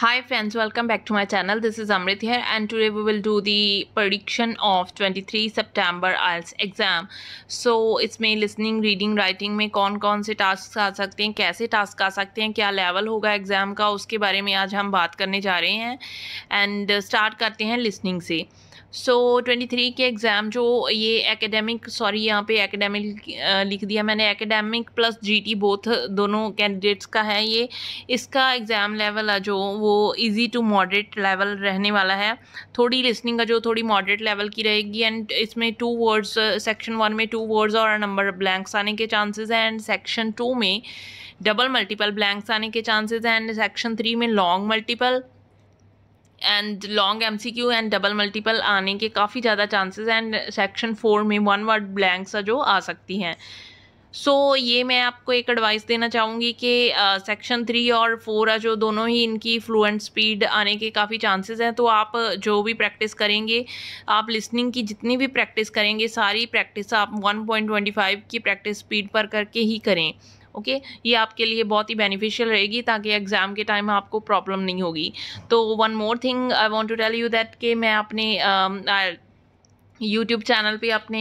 high friends welcome back to my channel this is Amrit here and today we will do the prediction of twenty three September IELTS exam so इसमें listening reading writing में कौन कौन से task आ सकते हैं कैसे task आ सकते हैं क्या लेवल होगा एग्ज़ाम का उसके बारे में आज हम बात करने जा रहे हैं एंड स्टार्ट करते हैं लिसनिंग से सो so, 23 के एग्ज़ाम जो ये एकेडमिक सॉरी यहाँ पे एकेडमिक लिख दिया मैंने एकेडमिक प्लस जीटी बोथ दोनों कैंडिडेट्स का है ये इसका एग्ज़ाम लेवल है जो वो इजी टू मॉडरेट लेवल रहने वाला है थोड़ी लिसनिंग का जो थोड़ी मॉडरेट लेवल की रहेगी एंड इसमें टू वर्ड्स सेक्शन वन में टू वर्ड्स और नंबर ब्लैंक्स आने के चांसेज हैं एंड सेक्शन टू में डबल मल्टीपल ब्लैंक्स आने के चांसेज हैं एंड सेक्शन थ्री में long multiple and long M C Q and double multiple आने के काफ़ी ज़्यादा चांसेस एंड सेक्शन फोर में वन वर्ड ब्लैंक्स जो आ सकती हैं सो so, ये मैं आपको एक एडवाइस देना चाहूँगी कि सेक्शन थ्री और फोर जो दोनों ही इनकी फ्लुएंट स्पीड आने के काफ़ी चांसेस हैं तो आप जो भी प्रैक्टिस करेंगे आप लिसनिंग की जितनी भी प्रैक्टिस करेंगे सारी प्रैक्टिस आप 1.25 की प्रैक्टिस स्पीड पर करके ही करें ओके ये आपके लिए बहुत ही बेनिफिशियल रहेगी ताकि एग्ज़ाम के टाइम आपको प्रॉब्लम नहीं होगी तो one more thing I want to tell you that कि मैं अपने uh, यूट्यूब चैनल पे अपने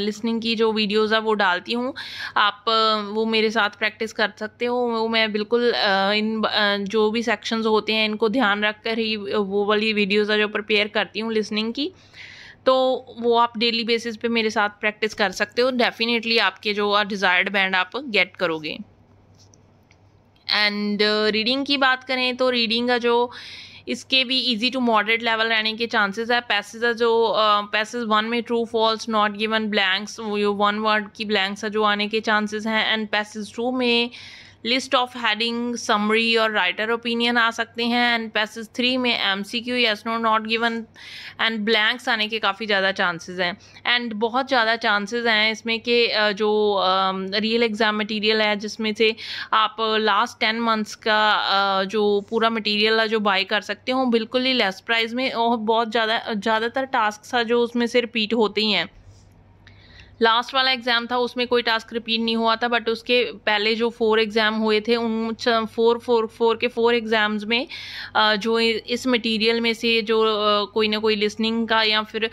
लिसनिंग uh, की जो वीडियोस है वो डालती हूँ आप uh, वो मेरे साथ प्रैक्टिस कर सकते हो वो मैं बिल्कुल uh, इन जो भी सेक्शंस होते हैं इनको ध्यान रख कर ही वो वाली वीडियोस है जो प्रिपेयर करती हूँ लिसनिंग की तो वो आप डेली बेसिस पे मेरे साथ प्रैक्टिस कर सकते हो डेफिनेटली आपके जो डिज़ायर्ड बैंड आप गेट करोगे एंड रीडिंग uh, की बात करें तो रीडिंग का जो इसके भी इजी टू मॉडरेट लेवल रहने के चांसेस है पैसेज जो पैसेज uh, वन में true false not given blanks वो वन वर्ड की ब्लैंक्स जो आने के चांसेस हैं एंड पैसेज टू में लिस्ट ऑफ हैडिंग समरी और राइटर ओपिनियन आ सकते हैं एंड पैसेज थ्री में M C Q yes no not given and blanks आने के काफ़ी ज़्यादा चांसेस हैं एंड बहुत ज़्यादा चांसेस हैं इसमें कि जो रियल एग्ज़ाम मटेरियल है जिसमें से आप लास्ट टेन मंथ्स का जो पूरा मटेरियल है जो बाई कर सकते हो बिल्कुल ही लेस प्राइस में और बहुत ज़्यादा ज़्यादातर टास्क जो उसमें से रिपीट होते ही हैं लास्ट वाला एग्ज़ाम था उसमें कोई टास्क रिपीट नहीं हुआ था बट उसके पहले जो फोर एग्ज़ाम हुए थे उन फोर फोर फोर के फोर एग्ज़ाम्स में जो इस मटेरियल में से जो कोई ना कोई लिसनिंग का या फिर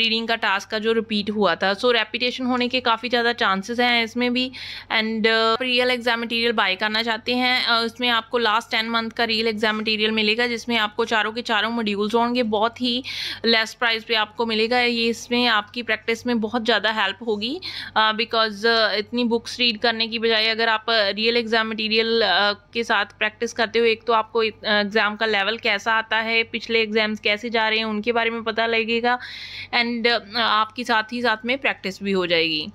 रीडिंग का टास्क का जो रिपीट हुआ था सो so, रेपिटेशन होने के काफ़ी ज़्यादा चांसेस हैं इसमें भी and real exam material buy करना चाहते हैं इसमें आपको लास्ट टेन मंथ का रियल एग्ज़ाम मटीरियल मिलेगा जिसमें आपको चारों के चारों मॉड्यूल्स होंगे बहुत ही लेस प्राइस पे आपको मिलेगा ये इसमें आपकी प्रैक्टिस में बहुत ज़्यादा हेल्प होगी बिकॉज इतनी बुक्स रीड करने की बजाय अगर आप रियल एग्ज़ाम मटेरियल के साथ प्रैक्टिस करते हो एक तो आपको एग्ज़ाम का लेवल कैसा आता है पिछले एग्ज़ाम्स कैसे जा रहे हैं उनके बारे में पता लगेगा एंड आपकी साथ ही साथ में प्रैक्टिस भी हो जाएगी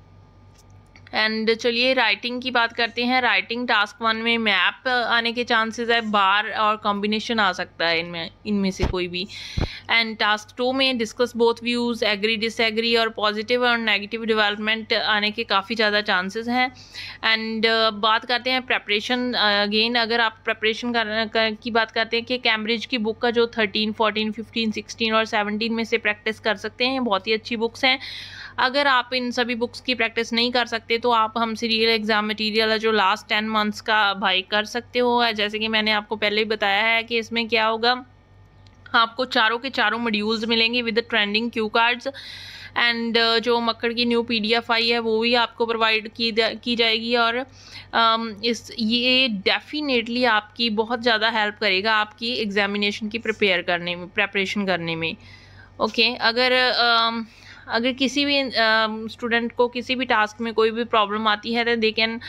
एंड चलिए राइटिंग की बात करते हैं राइटिंग टास्क वन में मैप आने के चांसेस है बार और कॉम्बिनेशन आ सकता है इनमें इनमें से कोई भी एंड टास्क टू में discuss both views agree disagree और पॉजिटिव और नेगेटिव डेवलपमेंट आने के काफ़ी ज़्यादा चांसेस हैं एंड uh, बात करते हैं प्रेपरेशन अगेन uh, अगर आप प्रेपरेशन कर, कर की बात करते हैं कि कैम्ब्रिज की बुक का जो थर्टीन फोर्टीन फिफ्टीन सिक्सटीन और सेवनटीन में से प्रैक्टिस कर सकते हैं बहुत ही अच्छी बुक्स हैं अगर आप इन सभी बुक्स की प्रैक्टिस नहीं कर सकते तो आप हमसे रियल एग्ज़ाम मटेरियल जो लास्ट टेन मंथ्स का भाई कर सकते हो जैसे कि मैंने आपको पहले ही बताया है कि इसमें क्या होगा आपको चारों के चारों मॉड्यूल्स मिलेंगे with trending cue cards and जो मक्कड़ की न्यू पीडीएफ आई है वो भी आपको प्रोवाइड की की जाएगी और um, इस ये डेफिनेटली आपकी बहुत ज़्यादा हेल्प करेगा आपकी एग्जामिनेशन की प्रिपेयर करने में प्रेपरेशन करने में ओके okay, अगर um, अगर किसी भी स्टूडेंट uh, को किसी भी टास्क में कोई भी प्रॉब्लम आती है तो they can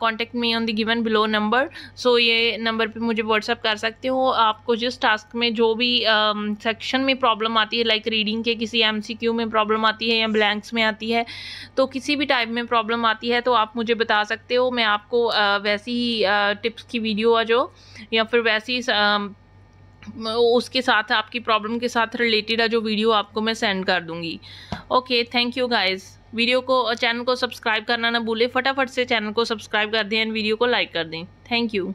contact me on the given below number so ये नंबर पे मुझे व्हाट्सअप कर सकते हो आपको जिस टास्क में जो भी सेक्शन uh, में प्रॉब्लम आती है लाइक like रीडिंग के किसी एम में प्रॉब्लम आती है या ब्लैंक्स में आती है तो किसी भी टाइप में प्रॉब्लम आती है तो आप मुझे बता सकते हो मैं आपको uh, वैसी ही टिप्स की वीडियो है जो या फिर वैसी उसके साथ आपकी प्रॉब्लम के साथ रिलेटेड है जो वीडियो आपको मैं सेंड कर दूंगी okay thank you guys video को चैनल को सब्सक्राइब करना ना भूलें फटाफट से चैनल को सब्सक्राइब कर दें एंड वीडियो को लाइक कर दें थैंक यू